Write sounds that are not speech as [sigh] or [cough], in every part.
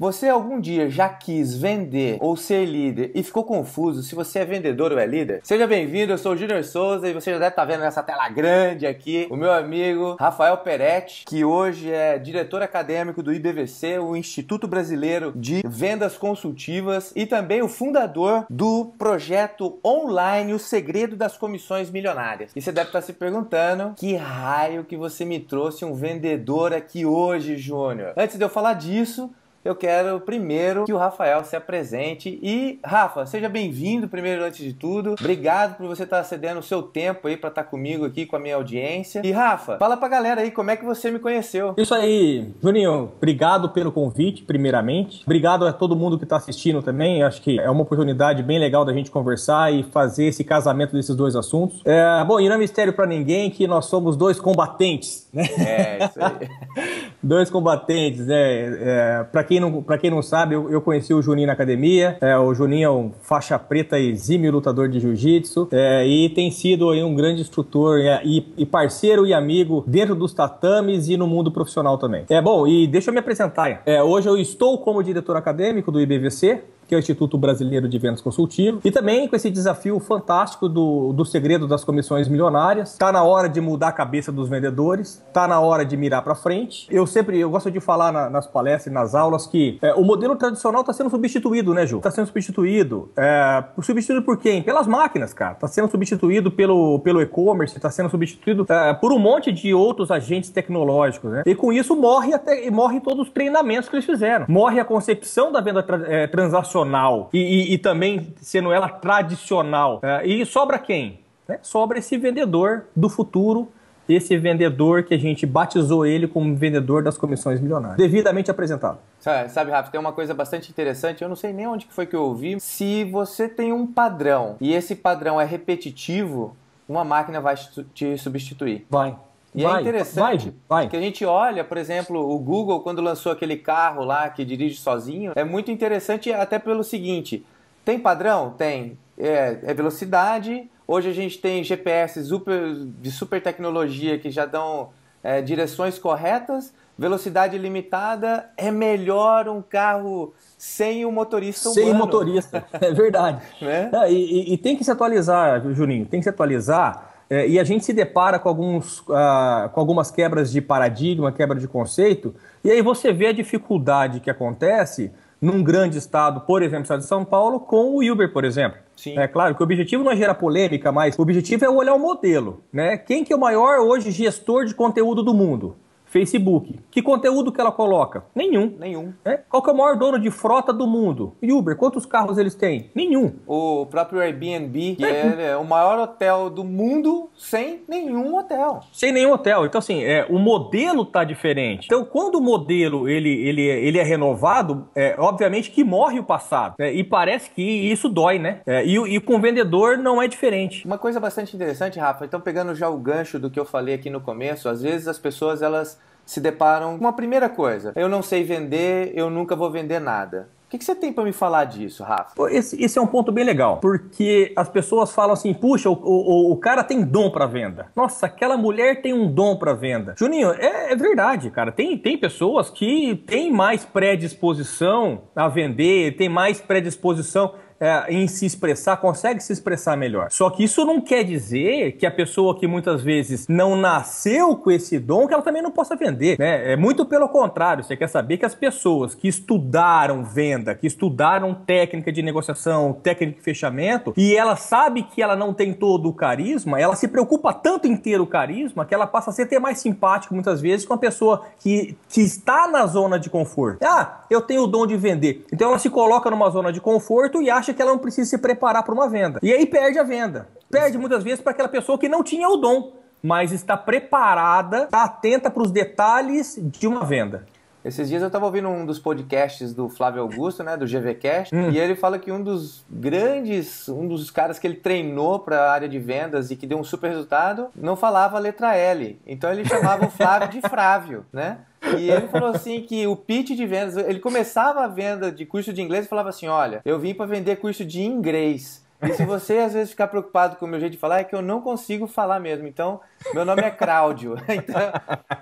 Você algum dia já quis vender ou ser líder e ficou confuso se você é vendedor ou é líder? Seja bem-vindo, eu sou o Junior Souza e você já deve estar tá vendo nessa tela grande aqui o meu amigo Rafael Peretti, que hoje é diretor acadêmico do IBVC, o Instituto Brasileiro de Vendas Consultivas, e também o fundador do projeto online O Segredo das Comissões Milionárias. E você deve estar tá se perguntando que raio que você me trouxe um vendedor aqui hoje, Júnior. Antes de eu falar disso, eu quero primeiro que o Rafael se apresente. E, Rafa, seja bem-vindo primeiro, antes de tudo. Obrigado por você estar cedendo o seu tempo aí para estar comigo aqui, com a minha audiência. E, Rafa, fala pra galera aí como é que você me conheceu. Isso aí, Juninho, obrigado pelo convite, primeiramente. Obrigado a todo mundo que está assistindo também. Acho que é uma oportunidade bem legal da gente conversar e fazer esse casamento desses dois assuntos. É, bom, e não é mistério para ninguém que nós somos dois combatentes, né? É, isso aí. [laughs] dois combatentes, né? É, para quem não para quem não sabe, eu, eu, conheci o Juninho na academia. É, o Juninho é um faixa preta e exímio lutador de jiu-jitsu é, e tem sido aí um grande instrutor né? e, e, parceiro e amigo dentro dos tatames e no mundo profissional também. É bom e deixa eu me apresentar. É, hoje eu estou como diretor acadêmico do IBVC que é o Instituto Brasileiro de Vendas Consultivo, e também com esse desafio fantástico do, do segredo das comissões milionárias. Está na hora de mudar a cabeça dos vendedores, está na hora de mirar para frente. Eu sempre eu gosto de falar na, nas palestras e nas aulas que é, o modelo tradicional está sendo substituído, né, Ju? Está sendo substituído. É, substituído por quem? Pelas máquinas, cara. Está sendo substituído pelo, pelo e-commerce, está sendo substituído é, por um monte de outros agentes tecnológicos, né? E com isso morre até morre todos os treinamentos que eles fizeram. Morre a concepção da venda tra, é, transacional tradicional e, e, e também sendo ela tradicional. É, e sobra quem? É, sobra esse vendedor do futuro esse vendedor que a gente batizou ele como vendedor das comissões milionárias, devidamente apresentado. Sabe, sabe, Rafa, tem uma coisa bastante interessante, eu não sei nem onde foi que eu ouvi. Se você tem um padrão e esse padrão é repetitivo, uma máquina vai te substituir. Vai. E é vai, é interessante vai, vai. que a gente olha, por exemplo, o Google, quando lançou aquele carro lá que dirige sozinho, é muito interessante até pelo seguinte: tem padrão? Tem. É, é velocidade. Hoje a gente tem GPS super, de super tecnologia que já dão é, direções corretas, velocidade limitada. É melhor um carro sem o motorista humano. Sem o motorista, [laughs] é verdade. né? É, e, e, e tem que se atualizar, Juninho, tem que se atualizar é, e a gente se depara com, alguns, ah, com algumas quebras de paradigma, quebra de conceito, e aí você vê a dificuldade que acontece num grande estado, por exemplo, o estado de São Paulo, com o Uber, por exemplo. Sim. É claro que o objetivo não é gerar polêmica, mas o objetivo é olhar o modelo. Né? Quem que é o maior hoje gestor de conteúdo do mundo? Facebook. Que conteúdo que ela coloca? Nenhum. Nenhum. É? Qual que é o maior dono de frota do mundo? Uber. Quantos carros eles têm? Nenhum. O próprio Airbnb, que é, é o maior hotel do mundo sem nenhum hotel. Sem nenhum hotel. Então, assim, é, o modelo tá diferente. Então, quando o modelo ele, ele, é, ele é renovado, é, obviamente que morre o passado. É, e parece que isso dói, né? É, e, e com o vendedor não é diferente. Uma coisa bastante interessante, Rafa, então pegando já o gancho do que eu falei aqui no começo, às vezes as pessoas elas se deparam com a primeira coisa: eu não sei vender, eu nunca vou vender nada. O que, que, você tem para me falar disso, Rafa? Esse, esse, é um ponto bem legal, porque as pessoas falam assim: puxa, o, o, o cara tem dom para venda. Nossa, aquela mulher tem um dom para venda. Juninho, é, é, verdade, cara. Tem, tem pessoas que têm mais predisposição a vender, tem mais predisposição é, em se expressar, consegue se expressar melhor. Só que isso não quer dizer que a pessoa que muitas vezes não nasceu com esse dom, que ela também não possa vender, né? É muito pelo contrário, você quer saber que as pessoas que estudaram venda, que estudaram técnica de negociação, técnica de fechamento, e ela sabe que ela não tem todo o carisma, ela se preocupa tanto em ter o carisma que ela passa a ser até mais simpático muitas vezes com a pessoa que, que está na zona de conforto. Ah, eu tenho o dom de vender. Então ela se coloca numa zona de conforto e acha acha que ela não precisa se preparar para uma venda. E aí perde a venda. Perde muitas vezes para aquela pessoa que não tinha o dom, mas está preparada, está atenta para os detalhes de uma venda. Esses dias eu estava ouvindo um dos podcasts do Flávio Augusto, né, do GVcast, hum. e ele fala que um dos grandes, um dos caras que ele treinou para a área de vendas e que deu um super resultado, não falava a letra L. Então ele chamava o Flávio de Frávio, né? E ele falou assim que o pitch de vendas, ele começava a venda de curso de inglês e falava assim: "Olha, eu vim para vender curso de inglês". E se você às vezes ficar preocupado com o meu jeito de falar, é que eu não consigo falar mesmo. Então, meu nome é Cláudio. [laughs] Então,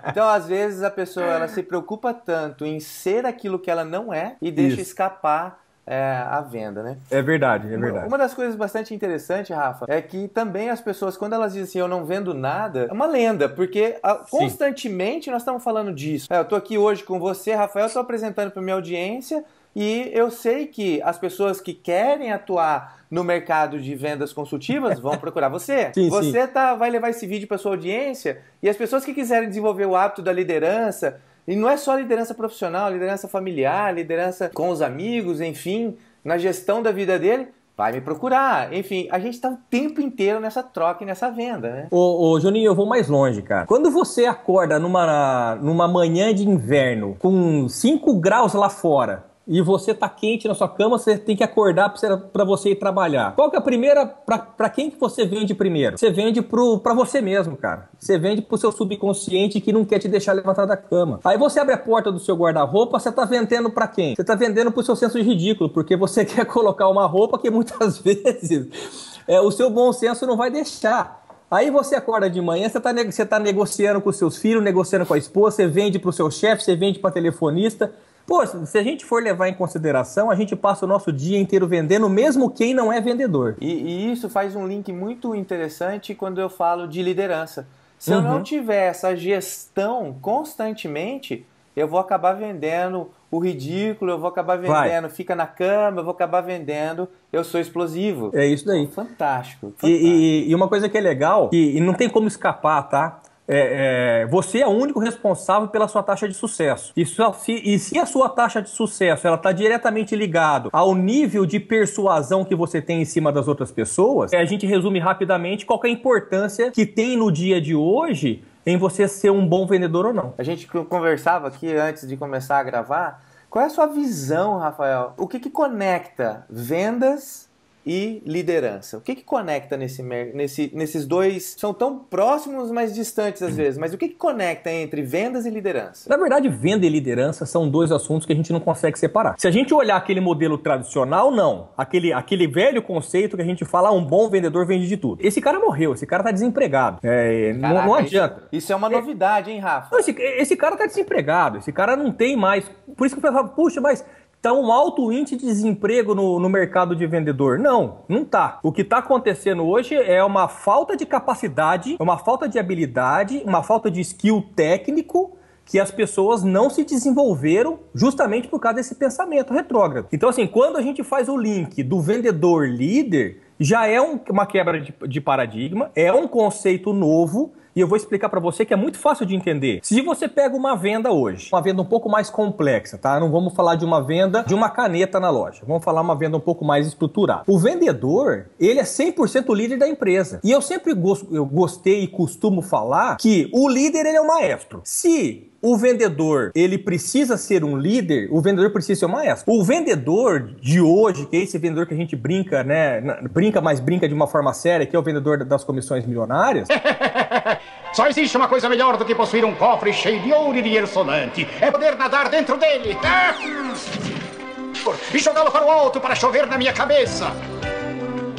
então, às vezes a pessoa ela se preocupa tanto em ser aquilo que ela não é e deixa Isso. escapar é, a venda, né? É verdade, é verdade. Uma das coisas bastante interessante, Rafa, é que também as pessoas, quando elas dizem assim, eu não vendo nada, é uma lenda, porque a, constantemente nós estamos falando disso. É, eu estou aqui hoje com você, Rafael, estou apresentando para minha audiência e eu sei que as pessoas que querem atuar no mercado de vendas consultivas vão [laughs] procurar você. sim, você sim. Tá, vai levar esse vídeo para sua audiência e as pessoas que quiserem desenvolver o hábito da liderança, e não é só liderança profissional, liderança familiar, liderança com os amigos, enfim, na gestão da vida dele, vai me procurar. Enfim, a gente está o tempo inteiro nessa troca e nessa venda, né? Ô, ô, Juninho, eu vou mais longe, cara. Quando você acorda numa, numa manhã de inverno com 5 graus lá fora, e você tá quente na sua cama, você tem que acordar para você ir trabalhar. Qual que é a primeira para quem que você vende primeiro? Você vende pro para você mesmo, cara. Você vende pro seu subconsciente que não quer te deixar levantar da cama. Aí você abre a porta do seu guarda-roupa, você tá vendendo para quem? Você tá vendendo pro seu senso de ridículo, porque você [laughs] quer colocar uma roupa que muitas [laughs] vezes é, o seu bom senso não vai deixar. Aí você acorda de manhã, você está você tá negociando com seus filhos, negociando com a esposa, você vende para o seu chefe, você vende para telefonista, Pô, se a gente for levar em consideração, a gente passa o nosso dia inteiro vendendo, mesmo quem não é vendedor. E, e isso faz um link muito interessante quando eu falo de liderança. Se uhum. eu não uhum. tiver essa gestão constantemente, eu vou acabar vendendo o ridículo, eu vou acabar vendendo, Vai. fica na cama, eu vou acabar vendendo, eu sou explosivo. É isso daí. Fantástico. fantástico. E, e, e, uma coisa que é legal, e, e não tem como escapar, tá? é, é, você é o único responsável pela sua taxa de sucesso. E, só, se, e se a sua taxa de sucesso ela está diretamente ligada ao nível de persuasão que você tem em cima das outras pessoas, é, a gente resume rapidamente qual é a importância que tem no dia de hoje em você ser um bom vendedor ou não. A gente conversava aqui antes de começar a gravar. Qual é a sua visão, Rafael? O que, que conecta vendas e liderança. O que, que conecta nesse, nesse, nesses dois? São tão próximos, mas distantes às vezes. Mas o que, que conecta entre vendas e liderança? Na verdade, venda e liderança são dois assuntos que a gente não consegue separar. Se a gente olhar aquele modelo tradicional, não. Aquele, aquele velho conceito que a gente fala, ah, um bom vendedor vende de tudo. Esse cara morreu, esse cara tá desempregado. É, Caraca, não, não, adianta. Isso, isso é uma novidade, hein, Rafa? Não, esse, esse cara tá desempregado, esse cara não tem mais. Por isso que o pessoal, puxa, mas está um alto índice de desemprego no, no mercado de vendedor. Não, não está. O que está acontecendo hoje é uma falta de capacidade, uma falta de habilidade, uma falta de skill técnico que as pessoas não se desenvolveram justamente por causa desse pensamento retrógrado. Então, assim, quando a gente faz o link do vendedor líder, já é um, uma quebra de, de paradigma, é um conceito novo e eu vou explicar para você que é muito fácil de entender. Se você pega uma venda hoje, uma venda um pouco mais complexa, tá? Não vamos falar de uma venda de uma caneta na loja. Vamos falar uma venda um pouco mais estruturada. O vendedor, ele é 100% líder da empresa. E eu sempre gosto, eu gostei e costumo falar que o líder ele é o maestro. Se o vendedor ele precisa ser um líder, o vendedor precisa ser um maestro. O vendedor de hoje, que é esse vendedor que a gente brinca, né? Brinca, mas brinca de uma forma séria, que é o vendedor das comissões milionárias. [laughs] Só existe uma coisa melhor do que possuir um cofre cheio de ouro e dinheiro sonante. É poder nadar dentro dele. E jogá-lo para o alto para chover na minha cabeça.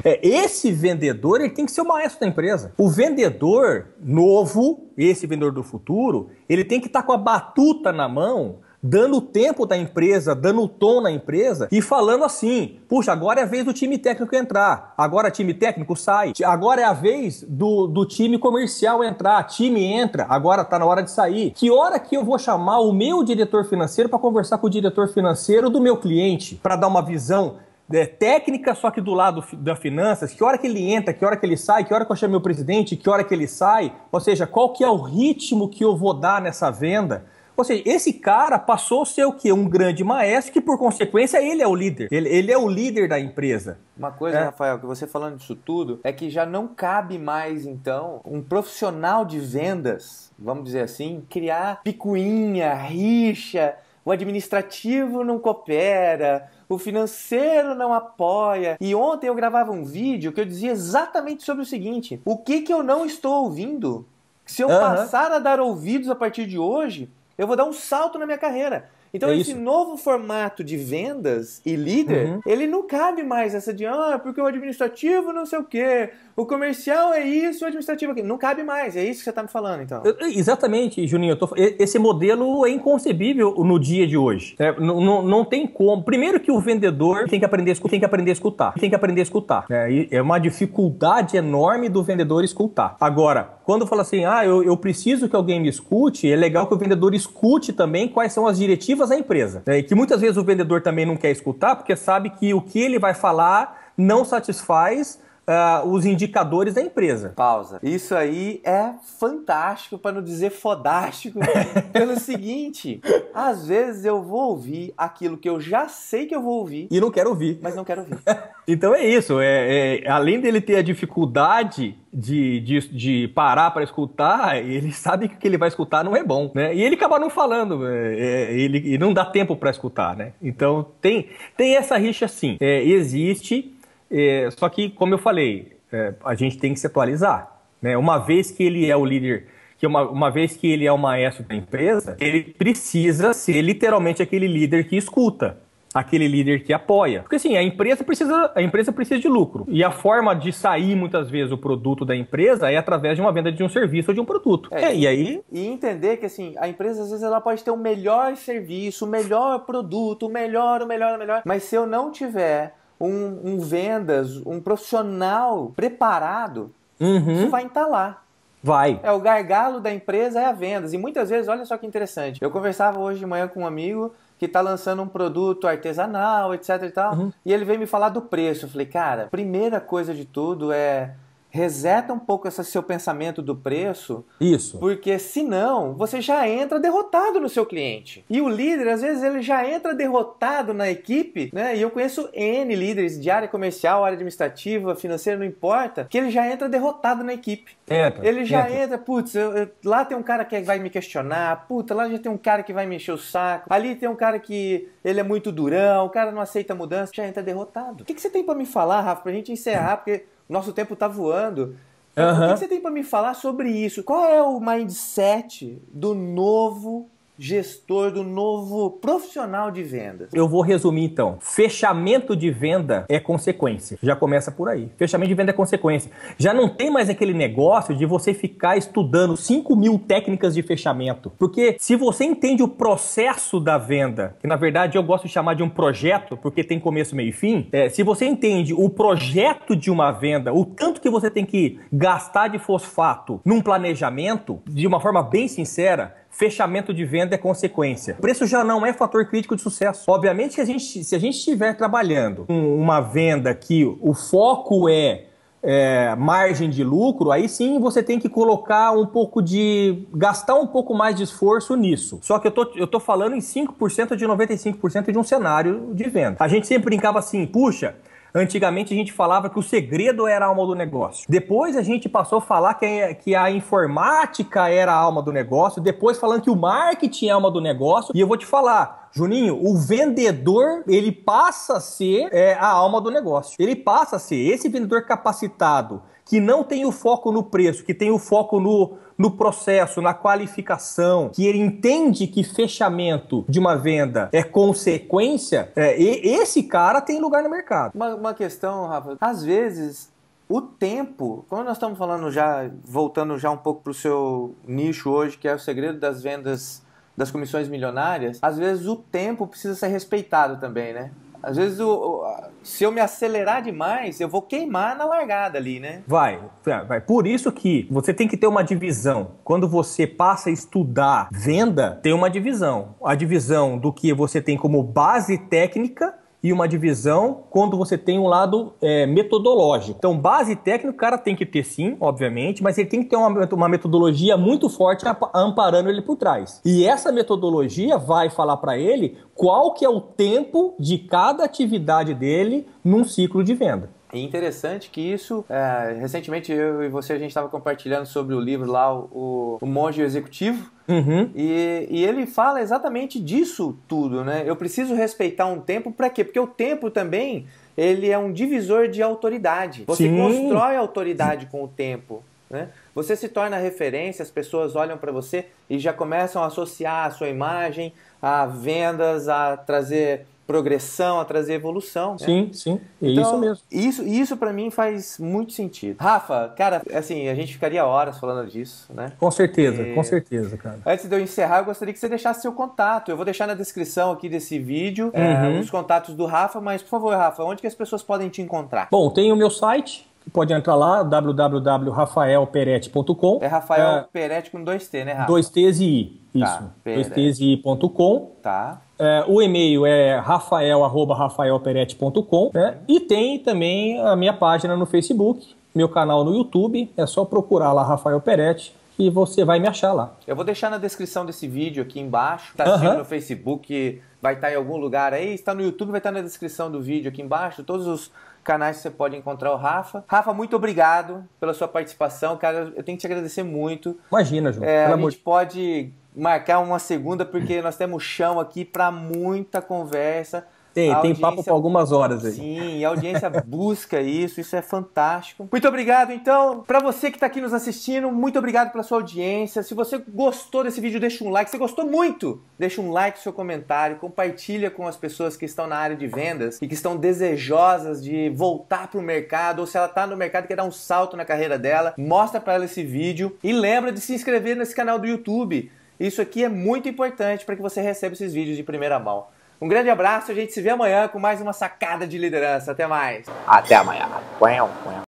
É, esse vendedor ele tem que ser o maestro da empresa. O vendedor novo, esse vendedor do futuro, ele tem que estar tá com a batuta na mão dando o tempo da empresa, dando o tom na empresa e falando assim: puxa, agora é a vez do time técnico entrar, agora time técnico sai, agora é a vez do, do time comercial entrar, time entra, agora tá na hora de sair. Que hora que eu vou chamar o meu diretor financeiro para conversar com o diretor financeiro do meu cliente, para dar uma visão é, técnica, só que do lado da finanças, que hora que ele entra, que hora que ele sai, que hora que eu chamei o presidente, que hora que ele sai, ou seja, qual que é o ritmo que eu vou dar nessa venda ou seja, esse cara passou a ser o quê? Um grande maestro que, por consequência, ele é o líder. Ele, ele é o líder da empresa. Uma coisa, é. Rafael, que você falando disso tudo, é que já não cabe mais, então, um profissional de vendas, vamos dizer assim, criar picuinha, rixa, o administrativo não coopera, o financeiro não apoia. E ontem eu gravava um vídeo que eu dizia exatamente sobre o seguinte: o que, que eu não estou ouvindo? Se eu uhum. passar a dar ouvidos a partir de hoje, eu vou dar um salto na minha carreira. Então, é esse isso. novo formato de vendas e líder, uhum. ele não cabe mais essa de, ah, porque o administrativo não sei o quê, o comercial é isso, o administrativo é aquilo. Não cabe mais, é isso que você está me falando, então. Eu, exatamente, Juninho. Tô, esse modelo é inconcebível no dia de hoje. Né? Não, tem como. Primeiro que o vendedor tem que aprender, tem que aprender a escutar. Tem que aprender a escutar. Né? é uma dificuldade enorme do vendedor escutar. Agora, quando fala assim, ah, eu, eu, preciso que alguém me escute, é legal que o vendedor escute também quais são as diretivas da empresa. Né? E que muitas vezes o vendedor também não quer escutar, porque sabe que o que ele vai falar não satisfaz uh, os indicadores da empresa. Pausa. Isso aí é fantástico, para não dizer fodástico, [laughs] pelo seguinte: às vezes eu vou ouvir aquilo que eu já sei que eu vou ouvir. E não quero ouvir. Mas não quero ouvir. [laughs] então é isso. É, é, além dele ter a dificuldade de, de, de, parar para escutar, ele sabe que o que ele vai escutar não é bom, né? E ele acaba não falando, é, é ele, não dá tempo para escutar, né? Então tem, tem essa rixa sim. É, existe é, só que, como eu falei, é, a gente tem que se atualizar. Né? Uma vez que ele é o líder, que uma, uma vez que ele é o maestro da empresa, ele precisa ser literalmente aquele líder que escuta aquele líder que apoia. Porque assim, a empresa precisa, a empresa precisa de lucro. E a forma de sair muitas vezes o produto da empresa é através de uma venda de um serviço ou de um produto. É, é e aí e entender que assim, a empresa às vezes ela pode ter o melhor serviço, o melhor produto, o melhor, o melhor, o melhor, mas se eu não tiver um, um vendas, um profissional preparado, uhum. isso vai entalar. Vai. É o gargalo da empresa é a vendas. E muitas vezes, olha só que interessante. Eu conversava hoje de manhã com um amigo que está lançando um produto artesanal, etc e tal, uhum. e ele veio me falar do preço. Eu falei, cara, primeira coisa de tudo é reseta um pouco esse seu pensamento do preço. Isso. Porque senão você já entra derrotado no seu cliente. E o líder, às vezes, ele já entra derrotado na equipe, né? E eu conheço N líderes de área comercial, área administrativa, financeira, não importa, que ele já entra derrotado na equipe. Entra, ele já entra, entra putz, eu, eu, lá tem um cara que vai me questionar, puta, lá já tem um cara que vai me encher o saco, ali tem um cara que ele é muito durão, o cara não aceita mudança, já entra derrotado. O que, que você tem para me falar, Rafa, pra gente encerrar, porque nosso tempo tá voando. Uhum. O que, que você tem para me falar sobre isso? Qual é o mindset do novo gestor do novo profissional de vendas? Eu vou resumir então. Fechamento de venda é consequência. Já começa por aí. Fechamento de venda é consequência. Já não tem mais aquele negócio de você ficar estudando 5 mil técnicas de fechamento. Porque se você entende o processo da venda, que na verdade eu gosto de chamar de um projeto, porque tem começo, meio e fim, é, se você entende o projeto de uma venda, o tanto que você tem que gastar de fosfato num planejamento, de uma forma bem sincera, fechamento de venda é consequência. O preço já não é fator crítico de sucesso. Obviamente que a gente, se a gente estiver trabalhando uma venda que o foco é é, margem de lucro, aí sim você tem que colocar um pouco de. gastar um pouco mais de esforço nisso. Só que eu tô, eu tô falando em 5% de 95% de um cenário de venda. A gente sempre brincava assim, puxa, Antigamente a gente falava que o segredo era a alma do negócio. Depois a gente passou a falar que, que a informática era a alma do negócio. Depois falando que o marketing é a alma do negócio. E eu vou te falar, Juninho, o vendedor ele passa a ser é, a alma do negócio. Ele passa a ser esse vendedor capacitado que não tem o foco no preço, que tem o foco no no processo, na qualificação, que ele entende que fechamento de uma venda é consequência, é, e, esse cara tem lugar no mercado. Uma, uma questão, Rafa, às vezes o tempo, Como nós estamos falando já, voltando já um pouco para o seu nicho hoje, que é o segredo das vendas das comissões milionárias, às vezes o tempo precisa ser respeitado também, né? Às vezes, o, se eu me acelerar demais, eu vou queimar na largada ali, né? Vai, vai. Por isso que você tem que ter uma divisão. Quando você passa a estudar venda, tem uma divisão. A divisão do que você tem como base técnica e uma divisão quando você tem um lado é, metodológico. Então, base técnica o cara tem que ter sim, obviamente, mas ele tem que ter uma, uma metodologia muito forte amparando ele por trás. E essa metodologia vai falar para ele qual que é o tempo de cada atividade dele num ciclo de venda. É interessante que isso, é, recentemente eu e você a gente estava compartilhando sobre o livro lá, o, o Monge Executivo, Uhum. E, e, ele fala exatamente disso tudo, né? Eu preciso respeitar um tempo para quê? Porque o tempo também ele é um divisor de autoridade. Você Sim. constrói autoridade com o tempo, né? Você se torna referência, as pessoas olham para você e já começam a associar a sua imagem a vendas, a trazer progressão, a trazer evolução. Sim, né? sim, é então, isso mesmo. Isso, isso para mim faz muito sentido. Rafa, cara, assim, a gente ficaria horas falando disso, né? Com certeza, e... É, com certeza, cara. Antes de eu encerrar, eu gostaria que você deixasse seu contato. Eu vou deixar na descrição aqui desse vídeo é, uhum. os contatos do Rafa, mas por favor, Rafa, onde que as pessoas podem te encontrar? Bom, tem o meu site, pode entrar lá, www.rafaelperetti.com. É Rafael é, Peretti com dois T, né, Rafa? Dois T's e I, tá, isso. Tá, dois T's e I.com. Tá. É, o e-mail é rafael@rafaelperete.com né? e tem também a minha página no Facebook, meu canal no YouTube, é só procurar lá Rafael Peretti e você vai me achar lá. Eu vou deixar na descrição desse vídeo aqui embaixo, tá uhum. no Facebook, vai estar tá em algum lugar aí, está no YouTube, vai estar tá na descrição do vídeo aqui embaixo, todos os canais que você pode encontrar o Rafa. Rafa, muito obrigado pela sua participação, cara, eu tenho que te agradecer muito. Imagina, João. É, a gente pode marcar uma segunda, porque nós temos chão aqui para muita conversa. Tem, tem papo por algumas horas aí. Sim, a audiência [laughs] busca isso, isso é fantástico. Muito obrigado, então, para você que está aqui nos assistindo, muito obrigado pela sua audiência. Se você gostou desse vídeo, deixa um like. Se gostou muito, deixa um like, seu comentário, compartilha com as pessoas que estão na área de vendas e que estão desejosas de voltar para o mercado, ou se ela está no mercado e quer dar um salto na carreira dela, mostra para ela esse vídeo e lembra de se inscrever nesse canal do YouTube. Isso aqui é muito importante para que você receba esses vídeos de primeira mão. Um grande abraço, a gente se vê amanhã com mais uma sacada de liderança. Até mais. Até amanhã.